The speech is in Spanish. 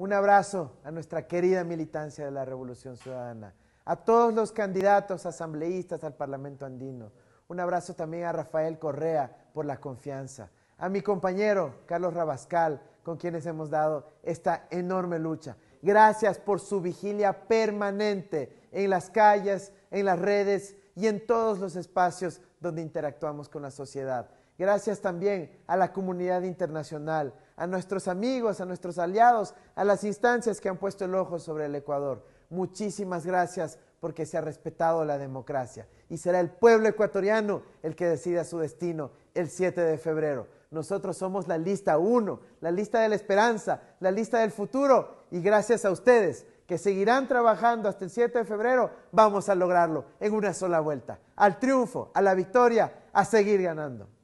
Un abrazo a nuestra querida militancia de la Revolución Ciudadana, a todos los candidatos asambleístas al Parlamento Andino. Un abrazo también a Rafael Correa por la confianza, a mi compañero Carlos Rabascal, con quienes hemos dado esta enorme lucha. Gracias por su vigilia permanente en las calles, en las redes y en todos los espacios donde interactuamos con la sociedad. Gracias también a la comunidad internacional, a nuestros amigos, a nuestros aliados, a las instancias que han puesto el ojo sobre el Ecuador. Muchísimas gracias porque se ha respetado la democracia y será el pueblo ecuatoriano el que decida su destino el 7 de febrero. Nosotros somos la lista 1, la lista de la esperanza, la lista del futuro y gracias a ustedes que seguirán trabajando hasta el 7 de febrero, vamos a lograrlo en una sola vuelta, al triunfo, a la victoria, a seguir ganando.